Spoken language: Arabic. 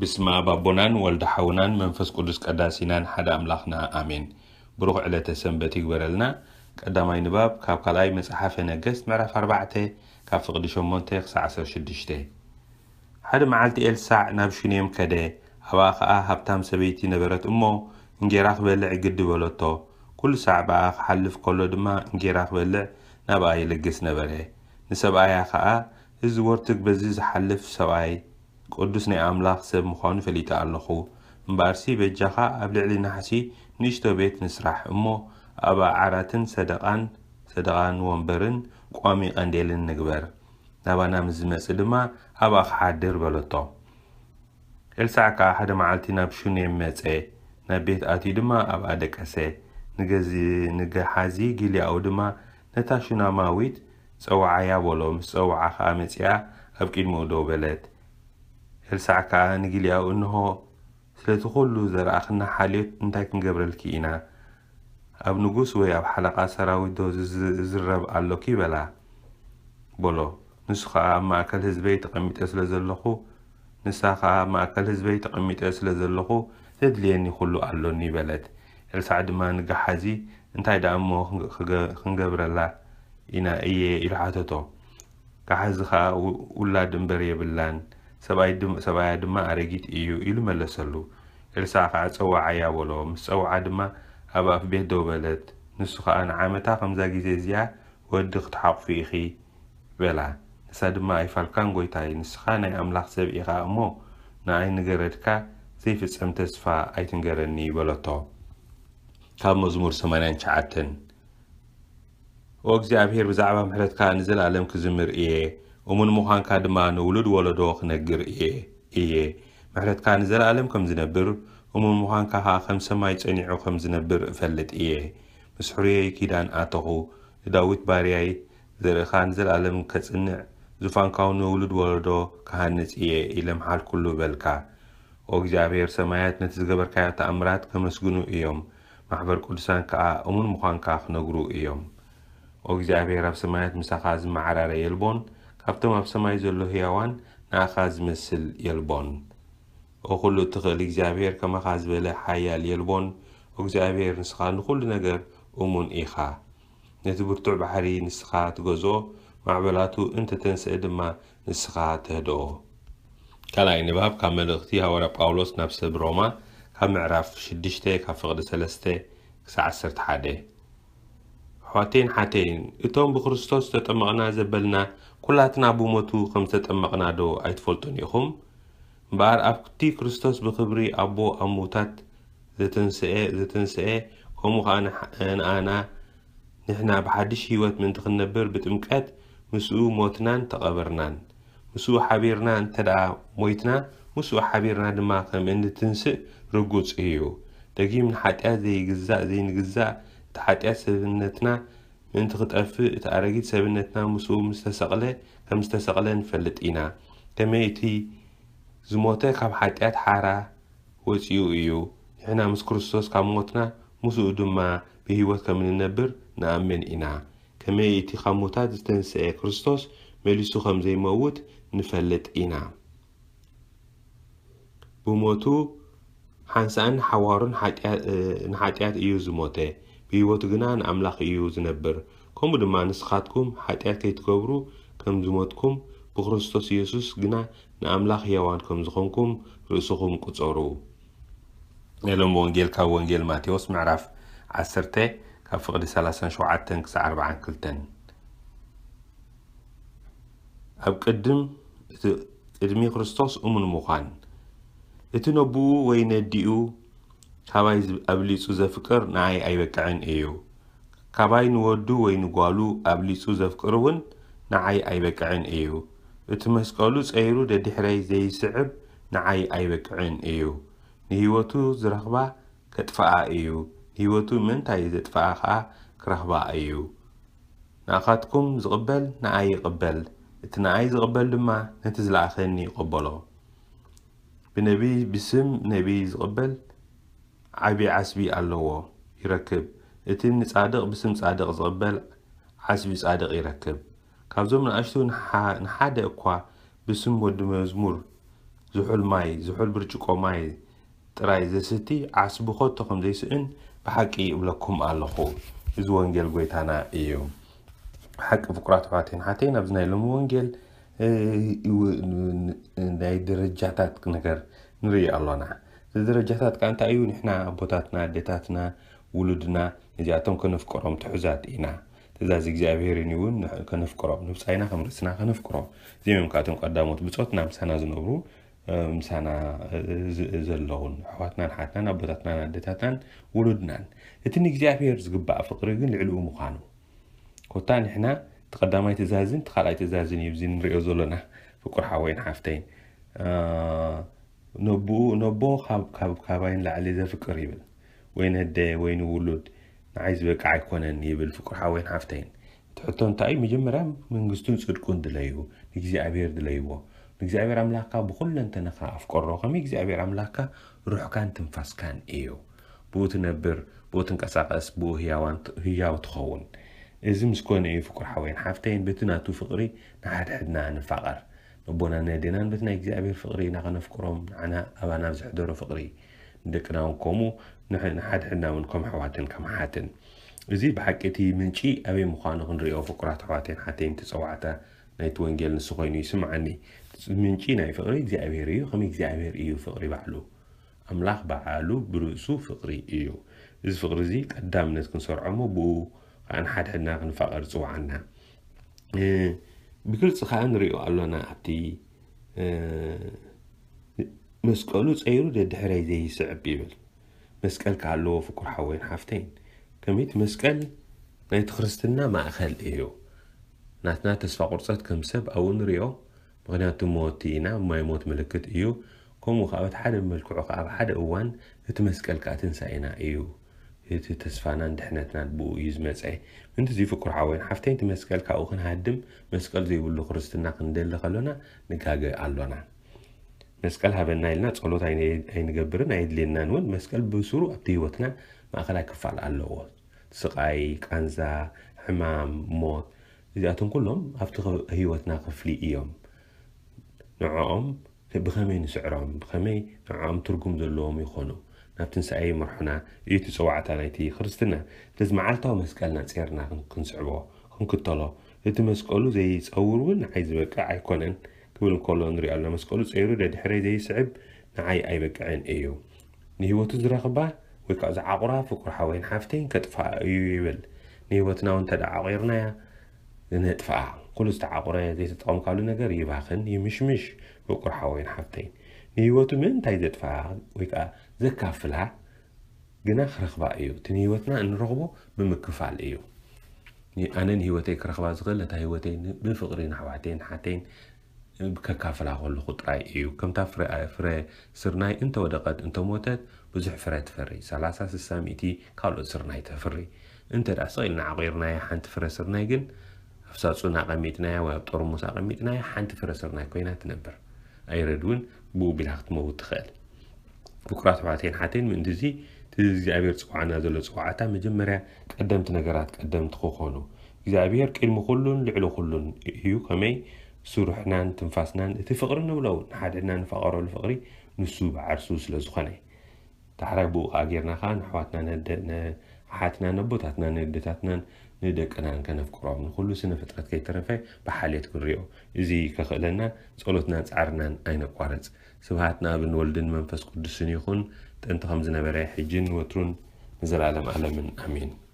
بسم أبابونان والدحونان منفس قدس قداسينان حدا أملاخنا آمين بروخ على تسنبتي قبرلنا قدام أي نباب كاب قلعي مسحافة نقست مرف أربعته كاب فقدشو منتق ساعة سرشدشته حدا معالتي إلساع نابشنيم كده هوا أخاها هبتام سبيتي نبرت أمو نجي راخ بلع قد ولطو كل ساعة بأخ حلف كله دما نجي راخ بلع نبا أي لقس نبره نسب أي أخاها إذ ورتك بزيز حلف سواي ቅዱስ ናይ ኣምላኽ ሰብ ምዃኑ ፈሊጠ ኣለኹ እምበኣርሲ በጃኻ ኣብ ልዕሊ ናሕሲ ንእሽቶ ቤት ምስራሕ እሞ ኣብ ኣዓራትን ሰደቓን ሰደቓን ወንበርን ቋሚ ቀንዴልን ንግበር ናባና ምስ ዝመፅእ ድማ ኣብኣ ክሓድር በለቶ ኤልሳዕ ከዓ ሓደ መዓልቲ ናብ ሹኔም መፀ ናብ ቤት ኣትዩ ድማ ኣብኣ ደቀሰ ንገሓዚ ግልያኡ ድማ ነታ ሹናማዊት ፀውዓያ በሎ ምስ ፀውዓ ከዓ መፅያ ኣብ ቅድሚኡ ደው በለት ኤልሳዕ ከዓ ንጊልያዊ እንሆ ስለቲ ኩሉ ዘረእኽና ሓልዮት እንታይ ክንገብረልኪ ኢና ኣብ ንጉስ ወይ ኣብ ሓለቓ ሰራዊት ዶ ዝዝረብ ኣሎኪ ይበላ ቦሎ ንሱ ከዓ ኣብማእህዝሚንሳ ከዓ ብ ማእከል ህዝበይ ተቐሚጦ ስለ ዘለኹ ዘድልየኒ ይኩሉ ኣሎኒ ይበለት ኤርሳዕ ድማ ንጋሓዚ እንታይ ዳኣ እሞ ክንገብረላ ኢና እየ ኢሉሓተቶ ጋሓዚ ከዓ ውላ ድንበር የብላን ሰብኣያ ድማ ኣረጊት እዩ ኢሉ መለሰሉ ኤልሳ ከዓ ፀዋዓያ በሎ ምስ ፀውዓ ድማ ኣብ ኣፍ ቤት ደው በለት ንሱ ከዓ ንዓመታ ከምዛ ግዜ እዚኣ ወዲ ክትሓቑፉ ኢኺ በላ ንሳ ድማ ኣይፋልካን ጎይታይ ንስኻ ናይ ኣምላኽ ሰብ ኢኻ እሞ ንኣይ ንገረድካ ዘይፍፀም ተስፋ ኣይትንገረኒ በለቶ ካብ መዝሙር 89 ኦ እግዚኣብሄር ብዛዕባ ምሕረትካ ንዘለኣለም ክዝምር እየ እሙን ምዃንካ ድማ ንውሉድ ወለዶ ክነግር እየ ምሕረትካ ንዘለኣለም ከም ዝነብር እሙን ምዃንካ ከዓ ከም ሰማይ ጸኒዑ ከም ዝነብር እፈልጥ እየ ምስ ሕርየይ ኪዳን ኣተኹ ንዳዊት ባርያይ ዘርእኻ ንዘለኣለም ከጽንዕ ዝፋንካው ንውሉድ ወለዶ ክሃንጽ እየ ኢለምሓል ኩሉ በልካ ኦ እግዚኣብሔር ሰማያት ነቲ ዝገበርካዮ ተኣምራት ከመስግኑ እዮም ማሕበር ቅዱሳን ከዓ እሙን ምዃንካ ክነግሩ እዮም ኦ እግዚኣብሔር ኣብ ሰማያት ምሳኻ ዝመዓራረየልቦን ልቦን أبتم أبسماي زلو هيوان ناخاز مثل يلبون أخلو تغل إجزابير كما خاز بلا حيال يلبون إجزابير نسخة نخل نقر أمون إيخا نتبر تعب نسخة تغزو معبلاتو أنت تنسى إدما نسخة تهدو كلاي نباب كامل اختي هورا باولوس نفس بروما كامعرف شدشتي كفقد سلستي كسع سرت حاده حاتين حاتين اتوم بخرستوس تتمقنا زبلنا كلاتنا بوموتو خمسة تتمقنا دو ايت فولتون يخم بار ابتي كرستوس بخبري ابو اموتات ذتنسئي ذتنسئي كومو خان انا انا نحنا بحدش هيوات من تخنبر بتمكات مسؤو موتنان تقبرنان مسؤو حبيرنان تدعى مويتنا مسؤو حبيرنا دماغم ان تنسئ رقوص ايو دقي من حتى زي قزاء زي نقزاء تحتيات سبنتنا من تغط أف تعرجت سبنتنا مسو مستسقلة كم نفلت إنا كما يتي زموتة كم حتيات حارة وتيو إيو إحنا مس كرسوس مسو دم ما بهوت كم النبر نأمن إنا كما يتي خموتات استنساء كرسوس ملسو خم زي موت نفلت إنا بموتو حنسان حوارن حتيات حتيات إيو زموته بيوت جنان أملاخ إيوز نبر كم بدما نسخاتكم حتى كيتكبرو كم زموتكم بخرستوس يسوس جنا نأملاخ يوانكم زخونكم رسوخم كتصورو إلهم وانجيل كاو وانجيل ماتيوس معرف عسرته كفقد سلاسان شو عدتن كسا أربعان كلتن أبقدم إدمي خرستوس أمن مخان إتنبو وين ካባይ ኣብሊፁ ዘፍቅር ንዓይ ኣይበቅዕን እዩ ካባይ ንወዱ ወይ ንጓሉ ኣብሊፁ ዘፍቅር እውን ንዓይ ኣይበቅዕን እዩ እቲ መስቀሉ ፀይሩ ደድሕረይ ዘይስዕብ ንዓይ ኣይበቅዕን እዩ ንህይወቱ ዝረኽባ ከጥፍኣ እዩ ንህይወቱ ምንታይ ዘጥፍኣ ኸዓ ክረኽባ እዩ ንኣኻትኩም ዝቕበል ንኣይ ይቕበል እቲ ንኣይ ዝቕበል ድማ ነቲ ዝለኣኸኒ ይቕበሎ ብነቢይ ብስም ነቢይ ዝቕበል ዓብዪ ዓስቢ ኣለዎ ይረክብ እቲ ንጻድቕ ብስም ጻድቕ ዝቕበል ዓስቢ ጻድቕ ይረክብ ካብዞም ንኣሽቱ ንሓደ እኳ ብስም ወዲ መዝሙር ዝሑል ማይ ዝሑል ብርጭቆ ማይ ጥራይ ዘስቲ ዓስቢ ኸቶ ከም ዘይስእን ብሓቂ ይብለኩም ኣለኹ እዚ ወንጌል ጎይታና እዩ ሓቂ ፍቁራት ኣሕዋተይን ሓተይን ኣብዚ ናይ ሎም ወንጌል ናይ ደረጃታት ነገር ንርኢ ኣሎና ዝደረጃታት ካ እንታይ እዩ ንሕና ኣቦታትና ኣዴታትና ውሉድና እዚኣቶም ከነፍቀሮም ትሑዛት ኢና ትእዛዝ እግዚኣብሔርን እውን ከነፍቅሮም ንብፃይና ከም ርእስና ከነፍቅሮም እዚኦም እዮም ካብቶም ቀዳሞት ብፆትና ምሳና ዝነብሩ ምሳና ዘለውን ኣሕዋትናን ሓትናን ኣቦታትናን ኣዴታትናን ውሉድናን እቲ ንእግዚኣብሔር ዝግባእ ፍቅሪ ግን ልዕልኡ ምዃኑ ኮታ ንሕና እቲ ቀዳማይ ትእዛዝን እቲ ካልኣይ ትእዛዝን እዩ ንሪኦ ዘለና ፍቁር ሓወይን ሓፍተይን نبو نبو خاب خاب خاباين لعلي ذا فكر يبل وين هدا وين ولد عايز بك عايكون ان يبل فكر حوين حافتين تحطون تاي مجمرة من قستون سر كون دلايو نجزي عبير دلايو نجزي عبير عملاقة بخل انت نخا افكار رقم نجزي عبير عملاقة روح كان تنفس كان ايو بو تنبر بو تنكساقس بو هي وانت هي وتخون ازم سكون ايو فكر حوين حافتين بتناتو فقري نحد حدنا عن الفقر ربنا نادينا بثنا اكزابير فقري نغنى فكرهم عنا ابانا بزح دورو فقري ندكنا ونكومو نحن حد حدنا ونكم حواتن كم حاتن ازي بحكتي منشي ابي مخانو هنريو فقرات حواتن حاتين تسوعتا نايت وانجيل نسوغيني سمعني منشي ناي فقري اكزابير ايو خمي اكزابير ايو فقري بعلو املاخ بعلو بروسو فقري ايو از فقر زي قدام نتكن سرعمو بو عن حد حدنا غنفقر سوعنا إيه. بكل سخان ريو على نعتي آه، مسكالو تسيرو إيه، ده دحري ده يسعب بيبل مسكال كعلو فكر حوين حافتين كميت مسكال نيت خرستنا مع خل إيو نات نات تسفى قرصات كم سب أو نريو مغنى تموتينا ما يموت ملكت إيو كومو خابت حد ملكو عقاب حد أوان تمسكال كاتن سعينا إيو እቲ ተስፋና ንድሕነትና ብ እዩ ዝመፀ ምንትዚ ፍቁር ሓወይን ሓፍተይንቲ መስቀል ካብኡ ክንሃድም መስቀል ዘይብሉ ክርስትና ክንደሊ ከሎና ንጋገ ኣሎና መስቀል ሃበና ኢልና ፀሎት ኣይንገብርን ኣይድልየናን እውን መስቀል ብስሩ ኣብቲ ሂወትና ማእኸላይ ክፋል ኣለዎ ስቃይ ቃንዛ ሕማም ሞት እዚኣቶም ኩሎም ኣብቲ ሂወትና ክፍሊ እዮም ንዕኦም ብኸመይ ንስዕሮም ብኸመይ ንዕኦም ትርጉም ዘለዎም ይኮኑ ናብትንስኣየ ይመርሑና እዩ እቲ ፀዋዕታ ናይቲ ክርስትና ተዝመዓልታዊ መስቀልና ጼርና ክንስዕቦ ክንክተሎ እቲ መስቀሉ ዘይፀውር እውን ንዓይ ዝበቅዕ ኣይኮነን ክብል እንከሎ ንሪኦ ኣለና መስቀሉ ፀይሩ ደድሕረ ዘይስዕብ ንዓይ ኣይበቅዕን እዩ ንሂወቱ ዝረኽባ ወይ ከዓ ዝዓቑራ ፍቁር ሓወይን ሓፍተይን ከጥፋ እዩ ይብል ንሂወትና እውን ተደዓቑርናያ ነጥፍኣ ኩሉ ዝተዓቑረ ዘይተጠቐምካሉ ነገር ይባኽን ይምሽምሽ ፍቁር ሓወይን ሓፍተይን ንህይወቱ ምንታይ ዘጥፍኣ ወይ ከዓ ዘካፍላ ግና ክረኽባ እዩ እቲ ንህይወትና እንረኽቦ ብምክፋል እዩ ኣነ ንህወተይ ክረኽባ ዝኽእል እታ ህወተይ ብፍቕሪ ንኣሕዋተይን ሓተይን ከካፍላ ከለኹ ጥራይ እዩ ከምታ ፍረ ስርናይ እንተወደቐት እንተሞተት ብዙሕ ፍረ ትፈሪ 30 ሚእቲ ካልኦት ስርናይ ተፍሪ እንተ ዳ ስቕኢልና ዓቑርናያ ሓንቲ ፍረ ስርናይ ግን ኣብ ሳፁን ኣቐሚጥናያ ወይ ኣብ ጠርሙስ ኣቐሚጥናያ ሓንቲ ፍረ ስርናይ ኮይና ትነብር ኣይረድ እውን ብኡቢልና ክትመው ትኽእል ብኩራት ኣሕዋተይን ሓተይን ምእንቲ እዚ እቲ እግዚኣብሔር ፅዋዕና ዘሎ ፅዋዕታ መጀመርያ ቀደምቲ ነገራት ቀደምቲ ክኾኑ እግዚኣብሔር ቅድሚ ኩሉን ልዕሊ ኩሉን እዩ ከመይ ስሩሕናን ትንፋስናን እቲ ፍቕሪ ንብሎ ንሓድሕና ንፈቐረሉ ፍቕሪ ንሱ ብዓርሱ ስለ ዝኾነ ዳሕራይ ብኡ ከዓ ጌርና ከዓ ንኣሕዋትና حتنا نبوت حتنا ندت حتنا ندك أنا عن كنا في قرآن كل سنة فترة كي ترفع بحالية كريو زي كخلنا سألتنا سعرنا أين قارض سبحتنا بنولدن من فسق الدنيا خن تنتخم زنا براي حجين وترن نزل عالم عالم آمين